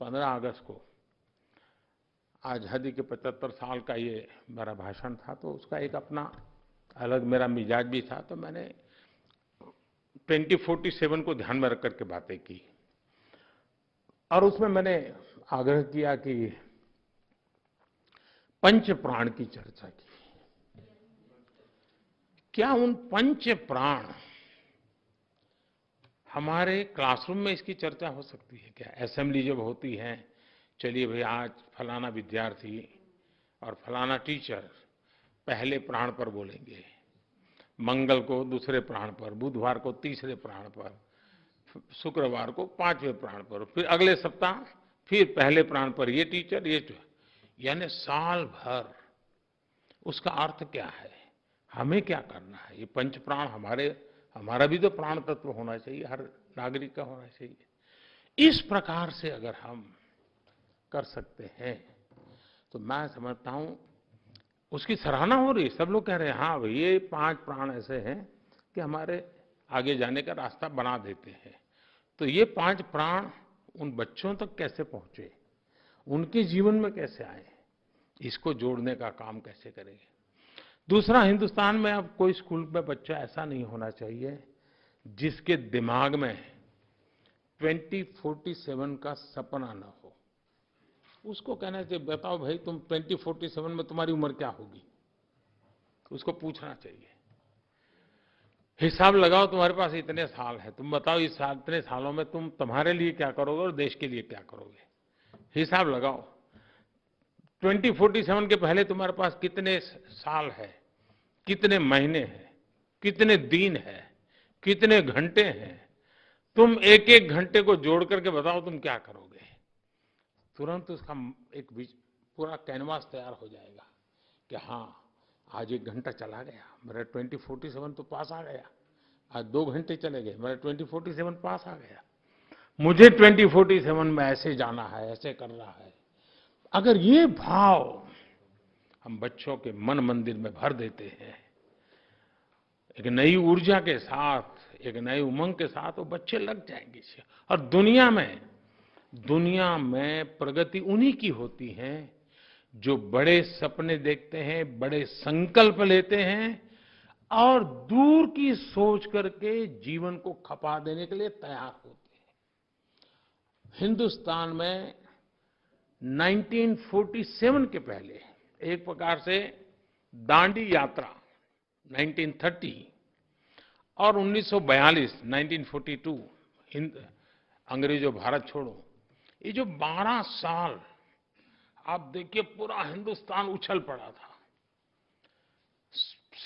पंद्रह अगस्त को आज़ादी के पचहत्तर साल का ये मेरा भाषण था तो उसका एक अपना अलग मेरा मिजाज भी था तो मैंने 2047 को ध्यान में रखकर के बातें की और उसमें मैंने आग्रह किया कि पंच प्राण की चर्चा की क्या उन पंच प्राण हमारे क्लासरूम में इसकी चर्चा हो सकती है क्या असेंबली जब होती है चलिए भाई आज फलाना विद्यार्थी और फलाना टीचर पहले प्राण पर बोलेंगे मंगल को दूसरे प्राण पर बुधवार को तीसरे प्राण पर शुक्रवार को पांचवें प्राण पर फिर अगले सप्ताह फिर पहले प्राण पर ये टीचर ये यानी साल भर उसका अर्थ क्या है हमें क्या करना है ये पंच प्राण हमारे हमारा भी तो प्राण तत्व होना चाहिए हर नागरिक का होना चाहिए इस प्रकार से अगर हम कर सकते हैं तो मैं समझता हूं उसकी सराहना हो रही है सब लोग कह रहे हैं हाँ भाई ये पांच प्राण ऐसे हैं कि हमारे आगे जाने का रास्ता बना देते हैं तो ये पांच प्राण उन बच्चों तक कैसे पहुंचे उनके जीवन में कैसे आए इसको जोड़ने का काम कैसे करेंगे दूसरा हिंदुस्तान में अब कोई स्कूल में बच्चा ऐसा नहीं होना चाहिए जिसके दिमाग में 2047 का सपना ना हो उसको कहना चाहिए बताओ भाई तुम 2047 में तुम्हारी उम्र क्या होगी उसको पूछना चाहिए हिसाब लगाओ तुम्हारे पास इतने साल है तुम बताओ इस साल इतने सालों में तुम तुम्हारे लिए क्या करोगे और देश के लिए क्या करोगे हिसाब लगाओ 2047 के पहले तुम्हारे पास कितने साल है कितने महीने हैं कितने दिन हैं कितने घंटे हैं तुम एक एक घंटे को जोड़ करके बताओ तुम क्या करोगे तुरंत उसका एक पूरा कैनवास तैयार हो जाएगा कि हाँ आज एक घंटा चला गया मेरा ट्वेंटी फोर्टी सेवन तो पास आ गया आज दो घंटे चले गए मेरा ट्वेंटी फोर्टी सेवन पास आ गया मुझे ट्वेंटी फोर्टी सेवन में ऐसे जाना है ऐसे करना है अगर ये भाव हम बच्चों के मन मंदिर में भर देते हैं एक नई ऊर्जा के साथ एक नई उमंग के साथ वो बच्चे लग जाएंगे इसे और दुनिया में दुनिया में प्रगति उन्हीं की होती है जो बड़े सपने देखते हैं बड़े संकल्प लेते हैं और दूर की सोच करके जीवन को खपा देने के लिए तैयार होते हैं हिंदुस्तान में 1947 के पहले एक प्रकार से दांडी यात्रा 1930 और 1942 हिंद अंग्रेजों भारत छोड़ो ये जो 12 साल आप देखिए पूरा हिंदुस्तान उछल पड़ा था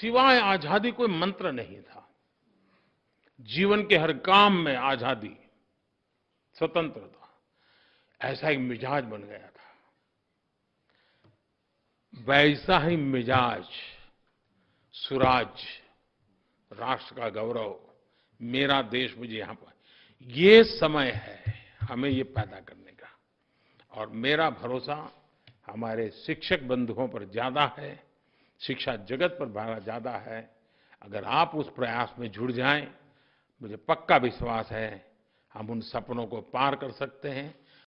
सिवाय आजादी कोई मंत्र नहीं था जीवन के हर काम में आजादी स्वतंत्रता ऐसा एक मिजाज बन गया था वैसा ही मिजाज सुराज राष्ट्र का गौरव मेरा देश मुझे यहाँ पर ये समय है हमें ये पैदा करने का और मेरा भरोसा हमारे शिक्षक बंधुओं पर ज़्यादा है शिक्षा जगत पर भारा ज़्यादा है अगर आप उस प्रयास में जुड़ जाएं मुझे पक्का विश्वास है हम उन सपनों को पार कर सकते हैं